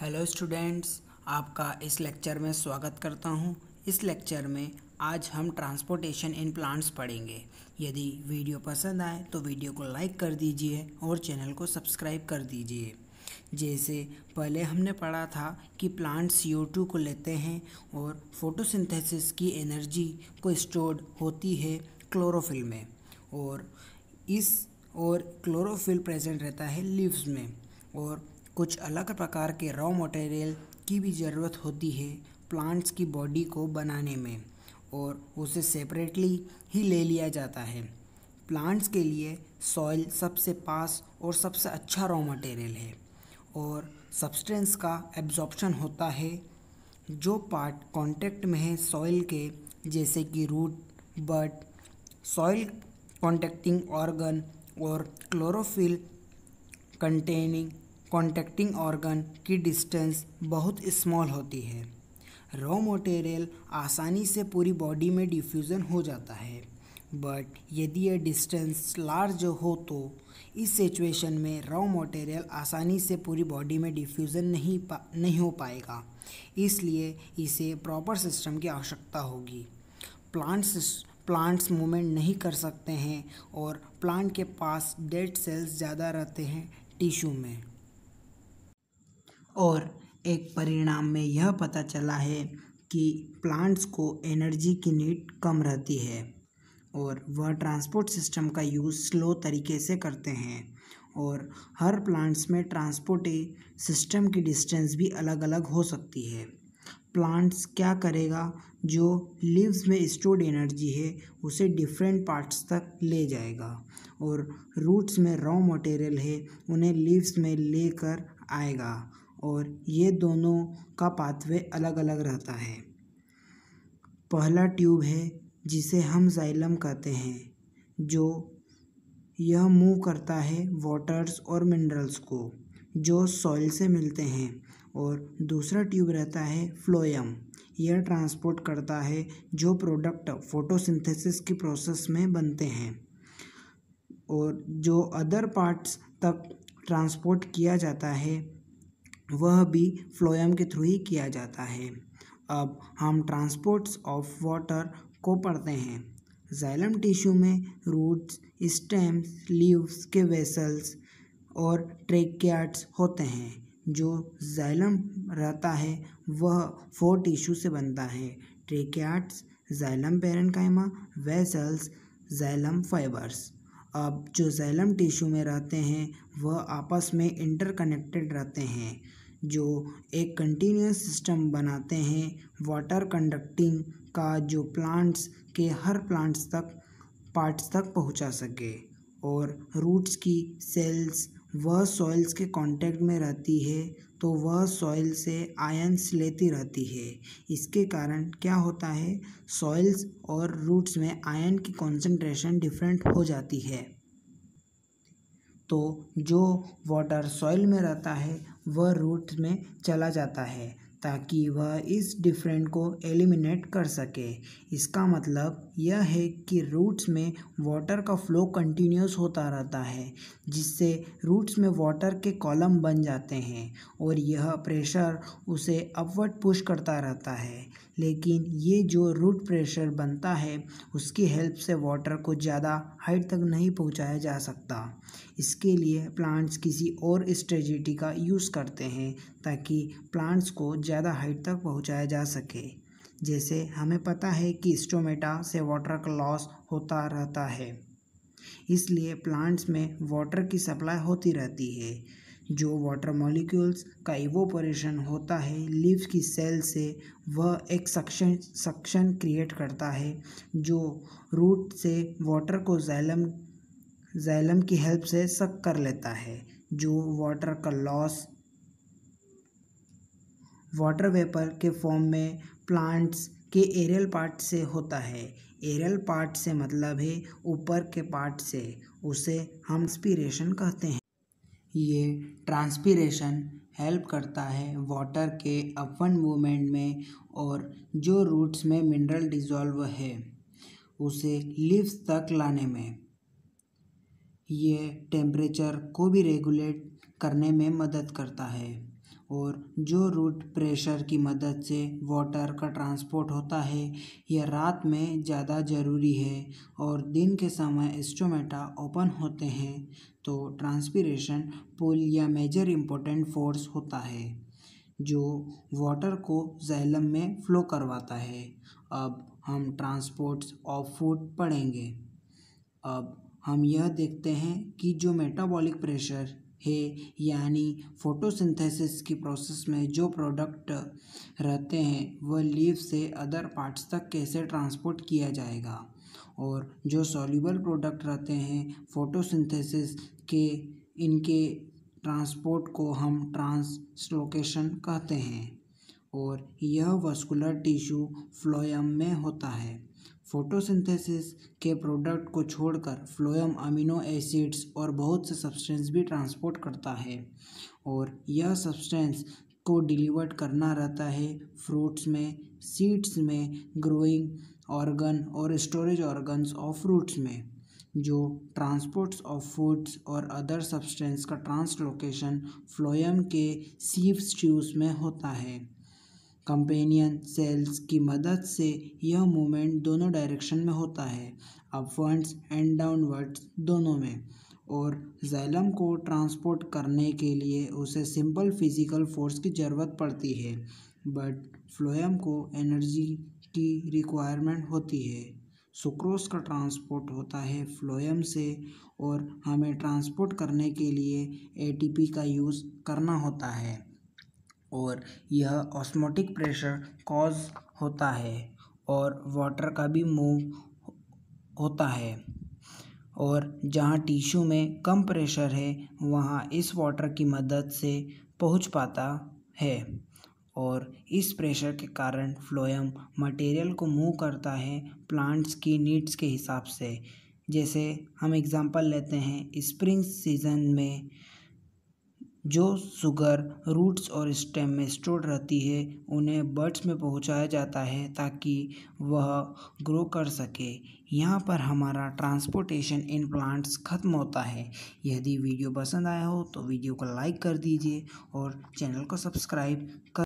Hello students आपका इस lecture में स्वागत करता हूं। इस लेक्चर में आज हम ट्रांसपोर्टेशन इन प्लांट्स पढ़ेंगे यदि वीडियो पसंद आए तो वीडियो को लाइक कर दीजिए और चैनल को सब्सक्राइब कर दीजिए जैसे पहले हमने पढ़ा था कि यू CO2 को लेते हैं और फोटोसिंथेसिस की एनर्जी को स्टोर्ड होती है क्लोरोफिल में और इस और क्लोरोफिल प्रेजेंट रहता है लीव्स में और कुछ अलग प्रकार के रॉ मटेरियल की भी ज़रूरत होती है प्लांट्स की बॉडी को बनाने में और उसे सेपरेटली ही ले लिया जाता है प्लांट्स के लिए सॉइल सबसे पास और सबसे अच्छा रॉ मटेरियल है और सब्सटेंस का एब्जॉर्प्शन होता है जो पार्ट कांटेक्ट में है सॉइल के जैसे कि root but soil contacting organ और क्लोरोफिल कंटेनिंग कॉन्टैक्टिंग ऑर्गन की डिस्टेंस बहुत स्मॉल होती है रॉ मटेरियल आसानी से पूरी बॉडी में डिफ्यूज़न हो जाता है बट यदि यह डिस्टेंस लार्ज हो तो इस सिचुएशन में रॉ मटेरियल आसानी से पूरी बॉडी में डिफ्यूज़न नहीं पा नहीं हो पाएगा इसलिए इसे प्रॉपर सिस्टम की आवश्यकता होगी प्लांट्स प्लांट्स मूवमेंट नहीं कर सकते हैं और प्लांट के पास डेड सेल्स ज़्यादा रहते हैं टिश्यू में और एक परिणाम में यह पता चला है कि प्लांट्स को एनर्जी की नीड कम रहती है और वह ट्रांसपोर्ट सिस्टम का यूज़ स्लो तरीके से करते हैं और हर प्लांट्स में ट्रांसपोर्ट सिस्टम की डिस्टेंस भी अलग अलग हो सकती है प्लांट्स क्या करेगा जो लीव्स में स्टोर्ड एनर्जी है उसे डिफरेंट पार्ट्स तक ले जाएगा और रूट्स में रॉ मटेरियल है उन्हें लीव्स में लेकर आएगा और ये दोनों का पाथवे अलग अलग रहता है पहला ट्यूब है जिसे हम जाइलम कहते हैं जो यह मूव करता है वाटर्स और मिनरल्स को जो सॉइल से मिलते हैं और दूसरा ट्यूब रहता है फ्लोयम यह ट्रांसपोर्ट करता है जो प्रोडक्ट फोटोसिंथेसिस की प्रोसेस में बनते हैं और जो अदर पार्ट्स तक ट्रांसपोर्ट किया जाता है वह भी फ्लोएम के थ्रू ही किया जाता है अब हम ट्रांसपोर्ट्स ऑफ वाटर को पढ़ते हैं जाइलम टिश्यू में रूट्स स्टेम्स लीव्स के वेसल्स और ट्रेकियाट्स होते हैं जो जाइलम रहता है वह फोर टिश्यू से बनता है tracheids xylem parenchyma vessels xylem fibres अब जो जैलम टिश्यू में रहते हैं वह आपस में इंटरकनेक्टेड रहते हैं जो एक कंटिन्यूस सिस्टम बनाते हैं वाटर कंडक्टिंग का जो प्लांट्स के हर प्लांट्स तक पार्ट्स तक पहुंचा सके और रूट्स की सेल्स वह सॉइल्स के कांटेक्ट में रहती है तो वह सॉइल से आयंस लेती रहती है इसके कारण क्या होता है सॉइल्स और रूट्स में आयन की कॉन्सेंट्रेशन डिफरेंट हो जाती है तो जो वाटर सॉइल में रहता है वह रूट्स में चला जाता है ताकि वह इस डिफरेंट को एलिमिनेट कर सके इसका मतलब यह है कि रूट्स में वाटर का फ्लो कंटिन्यूस होता रहता है जिससे रूट्स में वाटर के कॉलम बन जाते हैं और यह प्रेशर उसे अपवर्ड पुश करता रहता है लेकिन ये जो रूट प्रेशर बनता है उसकी हेल्प से वाटर को ज़्यादा हाइट तक नहीं पहुँचाया जा सकता इसके लिए प्लांट्स किसी और स्ट्रेजिटी का यूज़ करते हैं ताकि प्लांट्स को ज़्यादा हाइट तक पहुँचाया जा सके जैसे हमें पता है कि स्टोमेटा से वाटर का लॉस होता रहता है इसलिए प्लांट्स में वाटर की सप्लाई होती रहती है जो वाटर मॉलिक्यूल्स का इवोपोरेशन होता है लीव की सेल से वह एक सक्शन सक्शन क्रिएट करता है जो रूट से वाटर को जैलम जैलम की हेल्प से सक कर लेता है जो वाटर का लॉस वाटर वेपर के फॉर्म में प्लांट्स के एरियल पार्ट से होता है एरियल पार्ट से मतलब है ऊपर के पार्ट से उसे हम स्पीरेशन कहते हैं ये ट्रांसपीरेशन हेल्प करता है वाटर के अपन मूवमेंट में और जो रूट्स में मिनरल डिजॉल्व है उसे लीव्स तक लाने में ये टेम्परेचर को भी रेगुलेट करने में मदद करता है और जो रूट प्रेशर की मदद से वाटर का ट्रांसपोर्ट होता है यह रात में ज़्यादा ज़रूरी है और दिन के समय स्टोमेटा ओपन होते हैं तो ट्रांसपीरेशन पुल या मेजर इम्पोर्टेंट फोर्स होता है जो वाटर को जैलम में फ्लो करवाता है अब हम ट्रांसपोर्ट्स ऑफ फूड पढ़ेंगे अब हम यह देखते हैं कि जो मेटाबॉलिक प्रेशर है यानी फोटोसिंथेसिस की प्रोसेस में जो प्रोडक्ट रहते हैं वह लीव से अदर पार्ट्स तक कैसे ट्रांसपोर्ट किया जाएगा और जो सॉल्यूबल प्रोडक्ट रहते हैं फोटोसिंथेसिस के इनके ट्रांसपोर्ट को हम ट्रांसलोकेशन कहते हैं और यह वस्कुलर टिश्यू फ्लोयम में होता है फोटोसिंथेसिस के प्रोडक्ट को छोड़कर फ्लोएम अमीनो एसिड्स और बहुत से सब्सटेंस भी ट्रांसपोर्ट करता है और यह सब्सटेंस को डिलीवर्ड करना रहता है फ्रूट्स में सीड्स में ग्रोइंग ऑर्गन और स्टोरेज ऑर्गन्स ऑफ फ्रूट्स में जो ट्रांसपोर्ट्स ऑफ फूड्स और अदर सब्सटेंस का ट्रांसलोकेशन फ्लोएम के सीव ट्यूब्स में होता है कंपेनियन सेल्स की मदद से यह मूवमेंट दोनों डायरेक्शन में होता है अपवर्ड्स एंड डाउनवर्ड्स दोनों में और जैलम को ट्रांसपोर्ट करने के लिए उसे सिंपल फिजिकल फोर्स की ज़रूरत पड़ती है बट फ्लोएम को एनर्जी की रिक्वायरमेंट होती है सुक्रोस का ट्रांसपोर्ट होता है फ्लोएम से और हमें ट्रांसपोर्ट करने के लिए एटीपी का यूज़ करना होता है और यह ऑस्मोटिक प्रेशर कॉज़ होता है और वाटर का भी मूव होता है और जहाँ टिश्यू में कम प्रेशर है वहाँ इस वाटर की मदद से पहुँच पाता है और इस प्रेशर के कारण फ्लोएम मटेरियल को मूव करता है प्लांट्स की नीड्स के हिसाब से जैसे हम एग्ज़ाम्पल लेते हैं स्प्रिंग सीज़न में जो सुगर रूट्स और स्टेम में स्टोर रहती है उन्हें बर्ड्स में पहुँचाया जाता है ताकि वह ग्रो कर सके यहाँ पर हमारा ट्रांसपोर्टेशन इन प्लांट्स ख़त्म होता है यदि वीडियो पसंद आया हो तो वीडियो को लाइक कर दीजिए और चैनल को सब्सक्राइब कर